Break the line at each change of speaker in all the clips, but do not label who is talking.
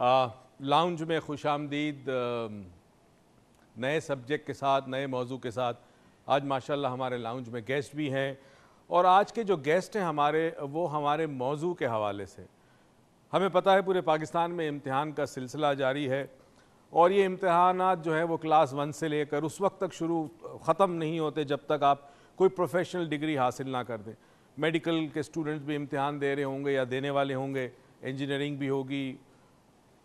lounge में खुश आमदीद नए सब्जेक्ट के साथ नए मौजू के साथ आज माशाल्लाह हमारे लाउंज में गेस्ट भी हैं और आज के जो गेस्ट हैं हमारे वो हमारे मौजू के हवाले से हमें पता है पूरे पाकिस्तान में इम्तहान का सिलसिला जारी है और ये इम्तहान जो है वो क्लास वन से लेकर उस वक्त तक शुरू ख़त्म नहीं होते जब तक आप कोई प्रोफेशनल डिग्री हासिल ना कर दें मेडिकल के स्टूडेंट्स भी इम्तहान दे रहे होंगे या देने वाले होंगे इंजीनियरिंग भी होगी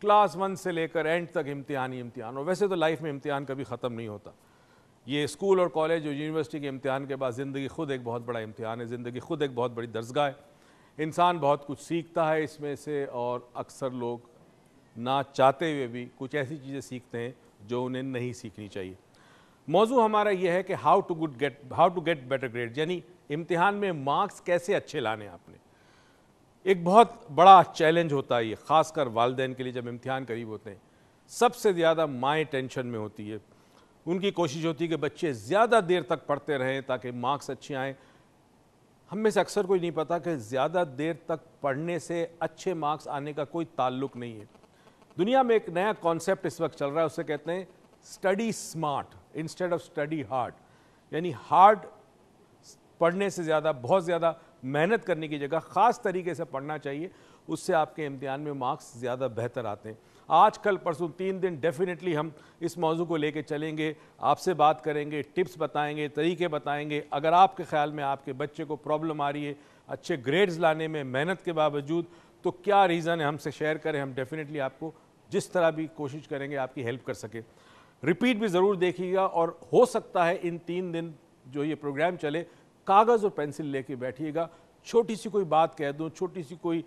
क्लास वन से लेकर एंड तक इम्तिहान ही इम्तिहान और वैसे तो लाइफ में इम्तिहान कभी ख़त्म नहीं होता ये स्कूल और कॉलेज और यूनिवर्सिटी के इम्तिहान के बाद ज़िंदगी खुद एक बहुत बड़ा इम्तिहान है ज़िंदगी खुद एक बहुत बड़ी दर्जगाह है इंसान बहुत कुछ सीखता है इसमें से और अक्सर लोग ना चाहते हुए भी कुछ ऐसी चीज़ें सीखते हैं जो उन्हें नहीं सीखनी चाहिए मौजू हमारा यह है कि how to good get how to get better grade यानी इम्तिहान में मार्क्स कैसे अच्छे लाने आपने एक बहुत बड़ा चैलेंज होता है ये ख़ासकर वालदेन के लिए जब इम्तहान करीब होते हैं सबसे ज़्यादा माएँ टेंशन में होती है उनकी कोशिश होती है कि बच्चे ज़्यादा देर तक पढ़ते रहें ताकि मार्क्स अच्छे आएँ हम में से अक्सर कोई नहीं पता कि ज़्यादा देर तक पढ़ने से अच्छे मार्क्स आने का कोई ताल्लुक नहीं है दुनिया में एक नया कॉन्सेप्ट इस वक्त चल रहा है उसे कहते हैं study smart instead of study hard यानी हार्ड पढ़ने से ज़्यादा बहुत ज़्यादा मेहनत करने की जगह ख़ास तरीके से पढ़ना चाहिए उससे आपके इम्तहान में मार्क्स ज़्यादा बेहतर आते हैं आज कल परसों तीन दिन डेफिनेटली हम इस मौजू को लेके चलेंगे आपसे बात करेंगे टिप्स बताएंगे तरीके बताएंगे अगर आपके ख्याल में आपके बच्चे को प्रॉब्लम आ रही है अच्छे ग्रेड्स लाने में मेहनत के बावजूद तो क्या रीज़न है हमसे शेयर करें हम डेफिनेटली आपको जिस तरह भी कोशिश करेंगे आपकी हेल्प कर सके रिपीट भी ज़रूर देखिएगा और हो सकता है इन तीन दिन जो ये प्रोग्राम चले कागज़ और पेंसिल लेके बैठिएगा छोटी सी कोई बात कह दो छोटी सी कोई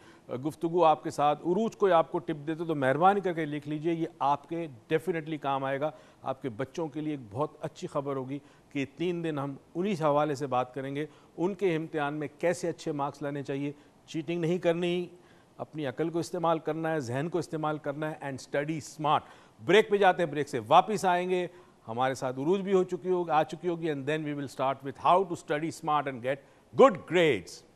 गुफ्तु आपके साथ उरूज कोई आपको टिप दे दो तो मेहरबानी करके लिख लीजिए ये आपके डेफिनेटली काम आएगा आपके बच्चों के लिए एक बहुत अच्छी खबर होगी कि तीन दिन हम उन्हीं हवाले से बात करेंगे उनके इम्तहान में कैसे अच्छे मार्क्स लाने चाहिए चीटिंग नहीं करनी अपनी अकल को इस्तेमाल करना है जहन को इस्तेमाल करना है एंड स्टडी स्मार्ट ब्रेक पे जाते हैं ब्रेक से वापस आएंगे हमारे साथ उरूज भी हो चुकी होगी आ चुकी होगी and then we will start with how to study smart and get good grades